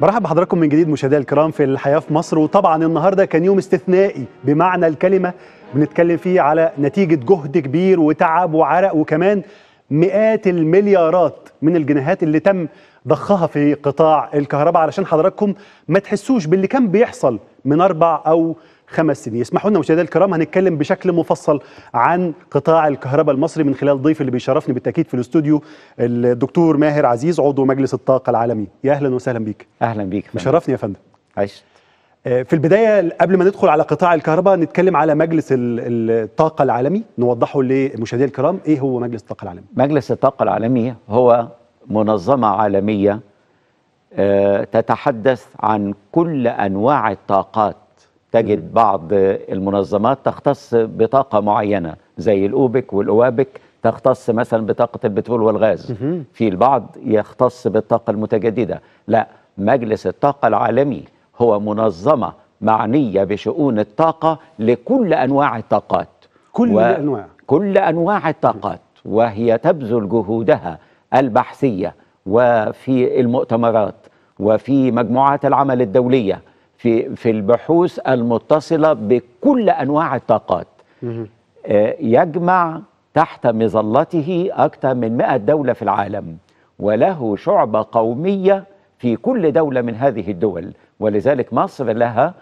مرحبا بحضراتكم من جديد مشاهدينا الكرام في الحياه في مصر وطبعا النهارده كان يوم استثنائي بمعنى الكلمه بنتكلم فيه على نتيجه جهد كبير وتعب وعرق وكمان مئات المليارات من الجنيهات اللي تم ضخها في قطاع الكهرباء علشان حضراتكم ما تحسوش باللي كان بيحصل من اربع او خمس سنين اسمحوا لنا مشاهدينا الكرام هنتكلم بشكل مفصل عن قطاع الكهرباء المصري من خلال ضيف اللي بيشرفني بالتاكيد في الاستوديو الدكتور ماهر عزيز عضو مجلس الطاقه العالمي يا اهلا وسهلا بيك اهلا بيك مشرفني يا فندم عايش آه، في البداية قبل ما ندخل على قطاع الكهرباء نتكلم على مجلس الطاقة العالمي نوضحه لمشاهدي الكرام إيه هو مجلس الطاقة العالمي مجلس الطاقة العالمي هو منظمة عالمية آه، تتحدث عن كل أنواع الطاقات تجد بعض المنظمات تختص بطاقه معينه زي الاوبك والاوابك تختص مثلا بطاقه البترول والغاز في البعض يختص بالطاقه المتجدده لا مجلس الطاقه العالمي هو منظمه معنيه بشؤون الطاقه لكل انواع الطاقات كل و... انواع كل انواع الطاقات وهي تبذل جهودها البحثيه وفي المؤتمرات وفي مجموعات العمل الدوليه في في البحوث المتصله بكل انواع الطاقات آه، يجمع تحت مظلته اكثر من 100 دوله في العالم وله شعبه قوميه في كل دوله من هذه الدول ولذلك مصر لها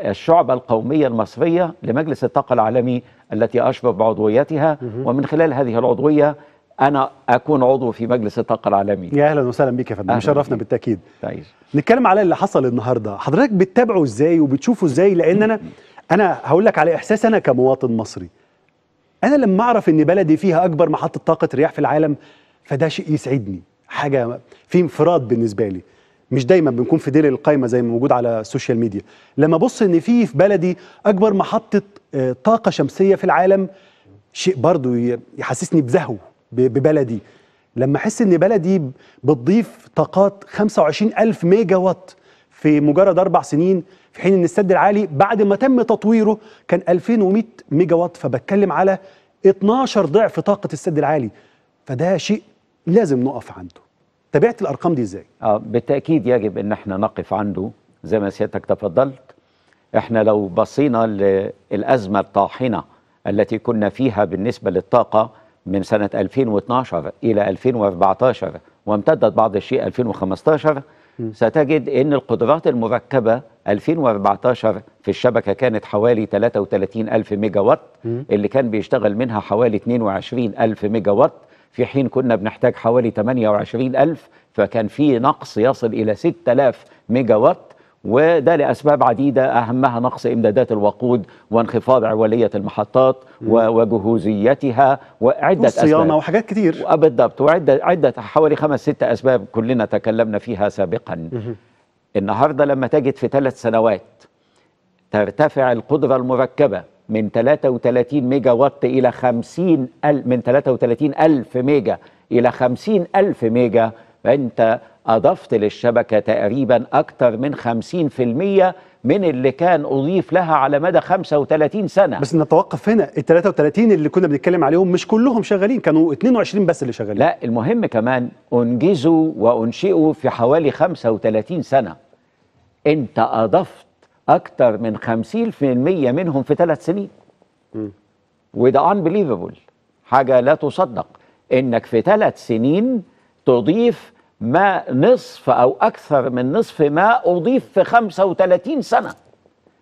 الشعبة القومية المصرية لمجلس الطاقة العالمي التي أشرف بعضويتها ومن خلال هذه العضوية انا اكون عضو في مجلس الطاقه العالمي يا اهلا وسهلا بيك يا فندم مشرفنا بالتاكيد تعيش. طيب. نتكلم على اللي حصل النهارده حضرتك بتتابعه ازاي وبتشوفه ازاي لان انا انا هقول لك على احساس انا كمواطن مصري انا لما اعرف ان بلدي فيها اكبر محطه طاقه رياح في العالم فده شيء يسعدني حاجه في انفراد بالنسبه لي مش دايما بنكون في ديل القايمه زي ما موجود على السوشيال ميديا لما ابص ان في في بلدي اكبر محطه آه، طاقه شمسيه في العالم شيء برضه يحسسني بزهو ببلدي لما احس ان بلدي بتضيف طاقات 25 ألف ميجا وات في مجرد أربع سنين في حين ان السد العالي بعد ما تم تطويره كان 2100 ميجا وات فبتكلم على 12 ضعف طاقة السد العالي فده شيء لازم نقف عنده تابعت الأرقام دي ازاي؟ آه بالتأكيد يجب ان احنا نقف عنده زي ما سيادتك تفضلت احنا لو بصينا للأزمة الطاحنة التي كنا فيها بالنسبة للطاقة من سنة 2012 إلى 2014 وامتدت بعض الشيء 2015 ستجد أن القدرات المركبة 2014 في الشبكة كانت حوالي 33 ألف ميجا وات اللي كان بيشتغل منها حوالي 22 ألف ميجا وات في حين كنا بنحتاج حوالي 28 ألف فكان في نقص يصل إلى 6000 ميجا وات وده لأسباب عديدة أهمها نقص إمدادات الوقود وانخفاض عولية المحطات وجهوزيتها وعدة أسباب صيانة وحاجات كتير آه، بالضبط وعدة عدة حوالي خمس ست أسباب كلنا تكلمنا فيها سابقا النهاردة لما تجد في ثلاث سنوات ترتفع القدرة المركبة من 33 ميجا وات إلى 50 ألف من 33 ألف ميجا إلى 50 ألف ميجا فأنت أضفت للشبكة تقريبا أكثر من 50% من اللي كان أضيف لها على مدى 35 سنة بس نتوقف هنا ال 33 اللي كنا بنتكلم عليهم مش كلهم شغالين كانوا 22 بس اللي شغالين لا المهم كمان أنجزوا وأنشئوا في حوالي 35 سنة أنت أضفت أكثر من 50% منهم في ثلاث سنين وده أنبليفبل حاجة لا تصدق إنك في ثلاث سنين تضيف ما نصف أو أكثر من نصف ما أضيف في 35 سنة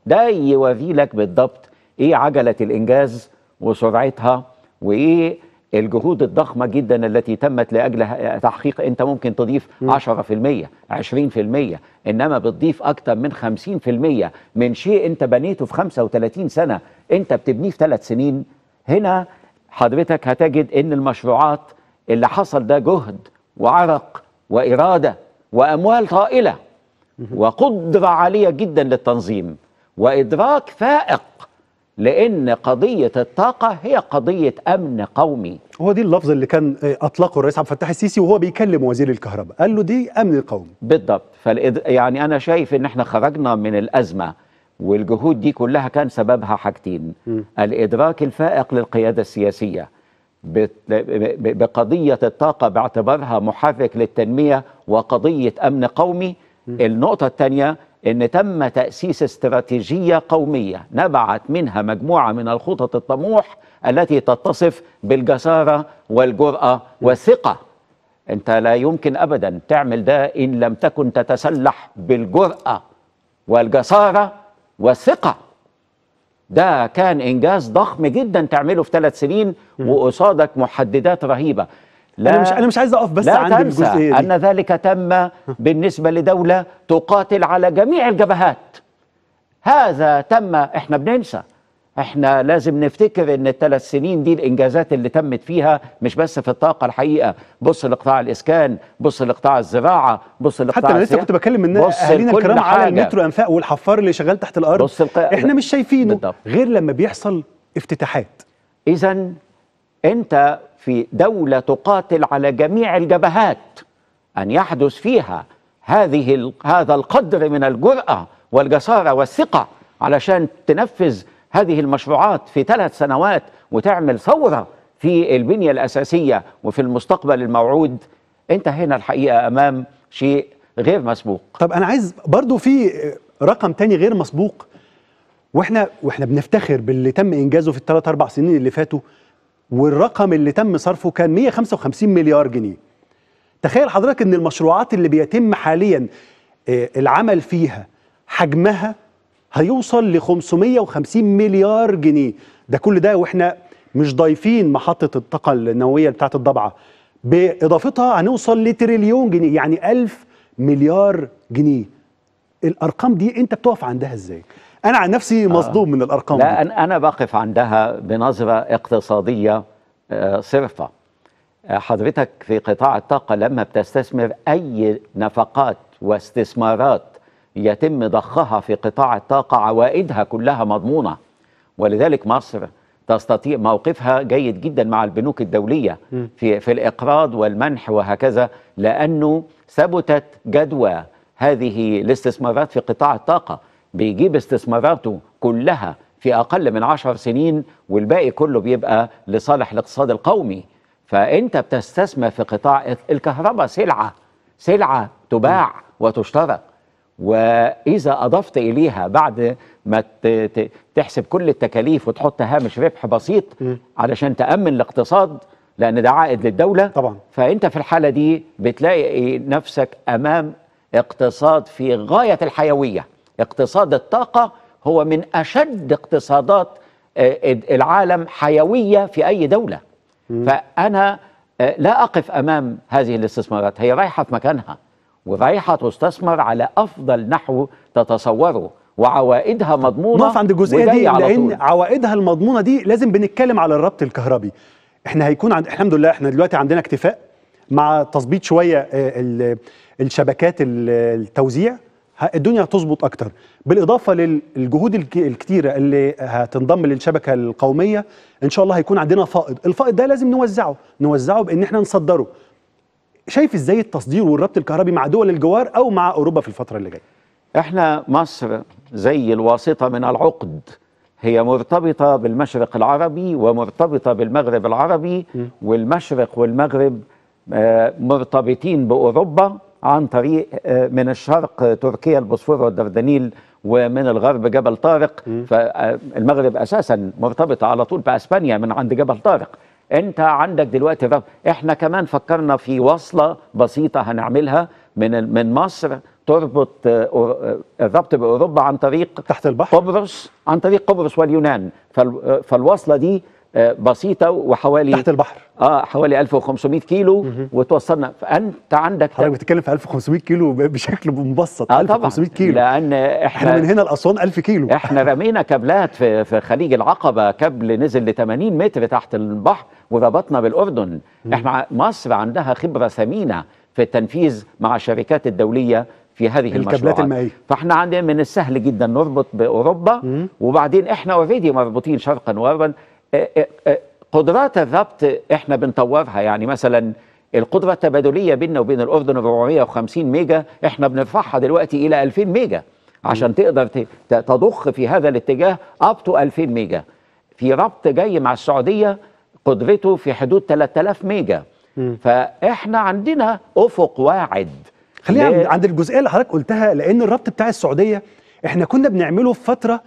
ده يوري لك بالضبط إيه عجلة الإنجاز وسرعتها وإيه الجهود الضخمة جدا التي تمت لأجل تحقيق أنت ممكن تضيف 10% 20% إنما بتضيف أكتر من 50% من شيء أنت بنيته في 35 سنة أنت بتبنيه في ثلاث سنين هنا حضرتك هتجد أن المشروعات اللي حصل ده جهد وعرق وإرادة وأموال طائلة وقدرة عالية جدا للتنظيم وإدراك فائق لأن قضية الطاقة هي قضية أمن قومي هو دي اللفظ اللي كان أطلقه الرئيس عبد الفتاح السيسي وهو بيكلم وزير الكهرباء قال له دي أمن قومي بالضبط فالإد... يعني أنا شايف إن إحنا خرجنا من الأزمة والجهود دي كلها كان سببها حاجتين الإدراك الفائق للقيادة السياسية بقضية الطاقة باعتبارها محرك للتنمية وقضية أمن قومي النقطة الثانية أن تم تأسيس استراتيجية قومية نبعت منها مجموعة من الخطط الطموح التي تتصف بالجسارة والجرأة والثقة أنت لا يمكن أبدا تعمل ده إن لم تكن تتسلح بالجرأة والجسارة والثقة ده كان انجاز ضخم جدا تعمله في ثلاث سنين وقصادك محددات رهيبه لا انا مش انا مش عايز اقف بس عند الجزئيه ان ذلك تم بالنسبه لدوله تقاتل على جميع الجبهات هذا تم احنا بننسى احنا لازم نفتكر ان الثلاث سنين دي الانجازات اللي تمت فيها مش بس في الطاقه الحقيقه بص لقطاع الاسكان بص لقطاع الزراعه بص لقطاع حتى انا لسه كنت بكلم من اهالينا الكرام حاجة. على المترو انفاق والحفار اللي شغال تحت الارض بص الق... احنا مش شايفينه بالضبط. غير لما بيحصل افتتاحات اذا انت في دوله تقاتل على جميع الجبهات ان يحدث فيها هذه ال... هذا القدر من الجراه والجساره والثقه علشان تنفذ هذه المشروعات في ثلاث سنوات وتعمل ثورة في البنية الأساسية وفي المستقبل الموعود أنت هنا الحقيقة أمام شيء غير مسبوق طب أنا عايز برضو في رقم تاني غير مسبوق واحنا واحنا بنفتخر باللي تم انجازه في الثلاث اربع سنين اللي فاتوا والرقم اللي تم صرفه كان 155 مليار جنيه تخيل حضرتك ان المشروعات اللي بيتم حاليا آه، العمل فيها حجمها هيوصل ل 550 مليار جنيه ده كل ده واحنا مش ضايفين محطه الطاقه النوويه بتاعه الضبعه باضافتها هنوصل لتريليون جنيه يعني 1000 مليار جنيه الارقام دي انت بتقف عندها ازاي انا عن نفسي آه. مصدوم آه. من الارقام لا دي. انا بقف عندها بنظره اقتصاديه آه، صرفه آه، حضرتك في قطاع الطاقه لما بتستثمر اي نفقات واستثمارات يتم ضخها في قطاع الطاقة عوائدها كلها مضمونة ولذلك مصر تستطيع موقفها جيد جدا مع البنوك الدولية في, في الإقراض والمنح وهكذا لأنه ثبتت جدوى هذه الاستثمارات في قطاع الطاقة بيجيب استثماراته كلها في أقل من عشر سنين والباقي كله بيبقى لصالح الاقتصاد القومي فأنت بتستثمر في قطاع الكهرباء سلعة سلعة تباع وتشترى واذا اضفت اليها بعد ما تحسب كل التكاليف وتحط هامش ربح بسيط علشان تامن الاقتصاد لان ده عائد للدوله طبعا فانت في الحاله دي بتلاقي نفسك امام اقتصاد في غايه الحيويه اقتصاد الطاقه هو من اشد اقتصادات آه، العالم حيويه في اي دوله فانا آه، لا اقف امام هذه الاستثمارات هي رايحه في مكانها ورايحه تستثمر على افضل نحو تتصوره وعوائدها مضمونه نقف عند الجزئيه دي لان عوائدها المضمونه دي لازم بنتكلم على الربط الكهربي احنا هيكون عند الحمد لله احنا دلوقتي عندنا اكتفاء مع تظبيط شويه آه، الشبكات التوزيع الدنيا هتظبط اكتر بالاضافه للجهود الكتيره اللي هتنضم للشبكه القوميه ان شاء الله هيكون عندنا فائض الفائض ده لازم نوزعه نوزعه بان احنا نصدره شايف ازاي التصدير والربط الكهربي مع دول الجوار او مع اوروبا في الفتره اللي جايه احنا مصر زي الواسطه من العقد هي مرتبطه بالمشرق العربي ومرتبطه بالمغرب العربي والمشرق والمغرب آه، مرتبطين باوروبا عن طريق آه، من الشرق تركيا البوسفور والدردنيل ومن الغرب جبل طارق فالمغرب آه، اساسا مرتبطه على طول باسبانيا من عند جبل طارق انت عندك دلوقتي الرب احنا كمان فكرنا في وصله بسيطه هنعملها من من مصر تربط آه، الربط باوروبا عن طريق تحت البحر قبرص عن طريق قبرص واليونان فالوصله دي بسيطه وحوالي تحت البحر اه حوالي 1500 كيلو وتوصلنا فانت عندك حضرتك بتتكلم في 1500 كيلو بشكل مبسط آه 1500 طبعًا. كيلو لان احنا, احنا من هنا لاسوان 1000 كيلو احنا رمينا كابلات في في خليج العقبه كابل نزل ل 80 متر تحت البحر وربطنا بالاردن احنا مصر عندها خبره ثمينه في التنفيذ مع الشركات الدوليه في هذه الكابلات المائية. فاحنا عندنا من السهل جدا نربط باوروبا مم. وبعدين احنا اوريدي مربوطين شرقا وغربا إيه، إيه، إيه، قدرات الربط احنا بنطورها يعني مثلا القدرة التبادلية بيننا وبين الأردن 450 ميجا احنا بنرفعها دلوقتي إلى 2000 ميجا عشان تقدر تضخ في هذا الاتجاه تو 2000 ميجا في ربط جاي مع السعودية قدرته في حدود 3000 ميجا م. فاحنا عندنا افق واعد خلينا ل... عند الجزئيه اللي حضرتك قلتها لان الربط بتاع السعوديه احنا كنا بنعمله في فتره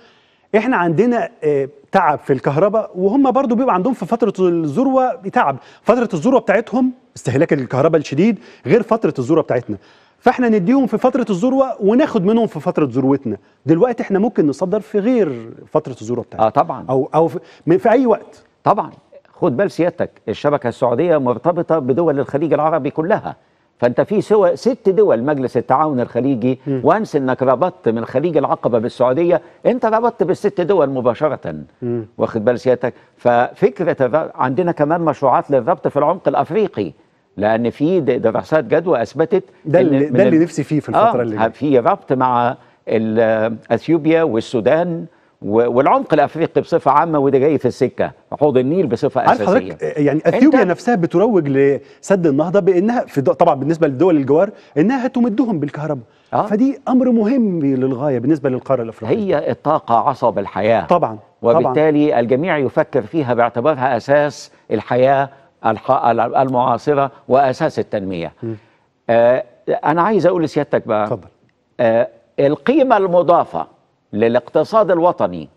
احنا عندنا آه، تعب في الكهرباء وهم برضو بيبقى عندهم في فتره الذروه تعب فتره الذروه بتاعتهم استهلاك الكهرباء الشديد غير فتره الذروه بتاعتنا فاحنا نديهم في فتره الذروه وناخد منهم في فتره ذروتنا دلوقتي احنا ممكن نصدر في غير فتره الذروه بتاعتنا اه طبعا او او في, في اي وقت طبعا خد بال سيادتك الشبكه السعوديه مرتبطه بدول الخليج العربي كلها فانت في سوى ست دول مجلس التعاون الخليجي م. وانسى انك ربطت من خليج العقبه بالسعوديه انت ربطت بالست دول مباشره واخد بال سيادتك ففكره عندنا كمان مشروعات للربط في العمق الافريقي لان في دراسات جدوى اثبتت ده اللي, ده اللي نفسي فيه في الفتره آه اللي في ربط مع آه، اثيوبيا والسودان والعمق الافريقي بصفه عامه وده جاي في السكه حوض النيل بصفه اساسيه حضرتك يعني اثيوبيا نفسها بتروج لسد النهضه بانها في طبعا بالنسبه لدول الجوار انها هتمدهم بالكهرباء آه؟ فدي امر مهم للغايه بالنسبه للقاره الافريقيه هي الطاقه عصب الحياه طبعا وبالتالي طبعاً. الجميع يفكر فيها باعتبارها اساس الحياه المعاصره واساس التنميه آه انا عايز اقول لسيادتك بقى اتفضل آه القيمه المضافه للاقتصاد الوطني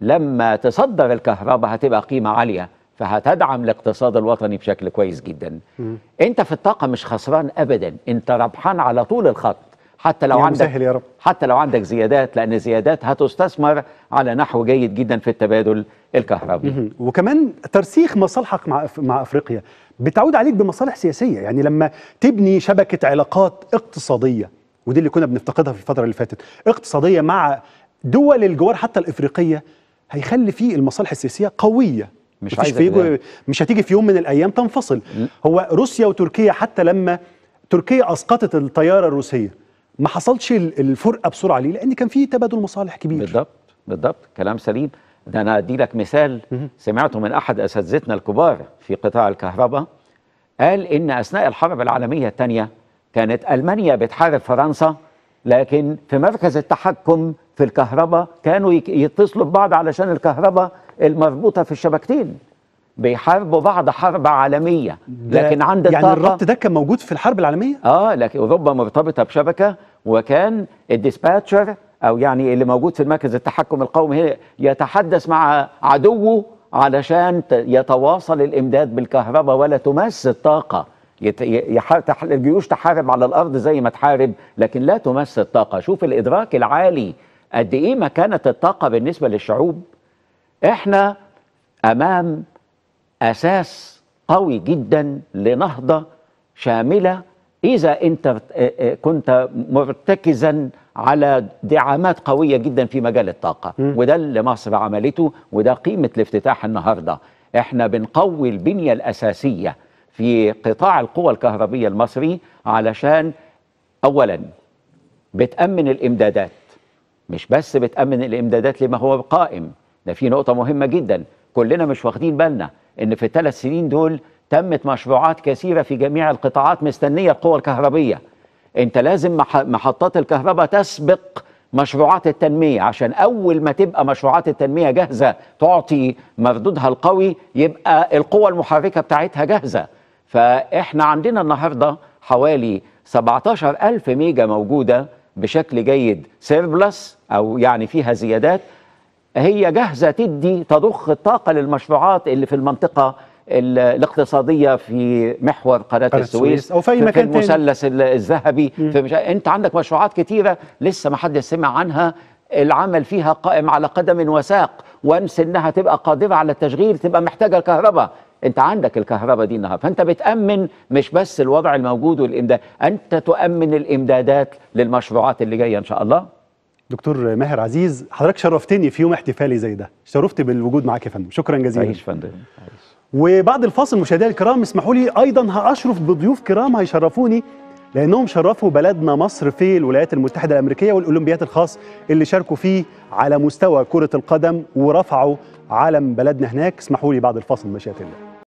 لما تصدر الكهرباء هتبقى قيمة عالية فهتدعم الاقتصاد الوطني بشكل كويس جدا مم. انت في الطاقة مش خسران ابدا انت ربحان على طول الخط حتى لو يا عندك يا رب. حتى لو عندك زيادات لان زيادات هتستثمر على نحو جيد جدا في التبادل الكهربي وكمان ترسيخ مصالحك مع مع افريقيا بتعود عليك بمصالح سياسيه يعني لما تبني شبكه علاقات اقتصاديه ودي اللي كنا بنفتقدها في الفتره اللي فاتت اقتصاديه مع دول الجوار حتى الافريقيه هيخلي فيه المصالح السياسيه قويه مش عايز في مش هتيجي في يوم من الايام تنفصل هو روسيا وتركيا حتى لما تركيا اسقطت الطياره الروسيه ما حصلش الفرقه بسرعه ليه لان كان في تبادل مصالح كبير بالضبط بالضبط كلام سليم ده انا ادي لك مثال سمعته من احد اساتذتنا الكبار في قطاع الكهرباء قال ان اثناء الحرب العالميه الثانيه كانت المانيا بتحارب فرنسا لكن في مركز التحكم في الكهرباء كانوا يتصلوا ببعض علشان الكهرباء المربوطه في الشبكتين بيحاربوا بعض حرب عالميه لكن عند يعني الطاقة الربط ده كان موجود في الحرب العالميه اه لكن اوروبا مرتبطه بشبكه وكان الديسباتشر او يعني اللي موجود في مركز التحكم القومي يتحدث مع عدوه علشان يتواصل الامداد بالكهرباء ولا تمس الطاقه الجيوش تحارب على الارض زي ما تحارب لكن لا تمس الطاقه شوف الادراك العالي قد ايه مكانه الطاقه بالنسبه للشعوب احنا امام اساس قوي جدا لنهضه شامله اذا انت كنت مرتكزا على دعامات قويه جدا في مجال الطاقه م. وده اللي مصر عملته وده قيمه الافتتاح النهارده احنا بنقوي البنيه الاساسيه في قطاع القوى الكهربية المصري علشان أولا بتأمن الإمدادات مش بس بتأمن الإمدادات لما هو قائم ده في نقطة مهمة جدا كلنا مش واخدين بالنا إن في الثلاث سنين دول تمت مشروعات كثيرة في جميع القطاعات مستنية القوى الكهربية أنت لازم محطات الكهرباء تسبق مشروعات التنمية عشان أول ما تبقى مشروعات التنمية جاهزة تعطي مردودها القوي يبقى القوة المحركة بتاعتها جاهزة فإحنا عندنا النهاردة حوالي 17 ألف ميجا موجودة بشكل جيد سيربلس أو يعني فيها زيادات هي جاهزة تدي تضخ الطاقة للمشروعات اللي في المنطقة الاقتصاديه في محور قناه, السويس او في في مكان المثلث الذهبي في مش... انت عندك مشروعات كتيره لسه ما حد سمع عنها العمل فيها قائم على قدم وساق وانس انها تبقى قادره على التشغيل تبقى محتاجه الكهرباء انت عندك الكهرباء دي النهارده فانت بتامن مش بس الوضع الموجود والامداد انت تؤمن الامدادات للمشروعات اللي جايه ان شاء الله دكتور ماهر عزيز حضرتك شرفتني في يوم احتفالي زي ده شرفت بالوجود معاك يا فندم شكرا جزيلا عايش فندم وبعد الفاصل مشاهدينا الكرام اسمحوا لي ايضا هاشرف بضيوف كرام هيشرفوني لانهم شرفوا بلدنا مصر في الولايات المتحده الامريكيه والاولمبيات الخاص اللي شاركوا فيه على مستوى كره القدم ورفعوا علم بلدنا هناك اسمحوا لي بعد الفاصل مشيئه الله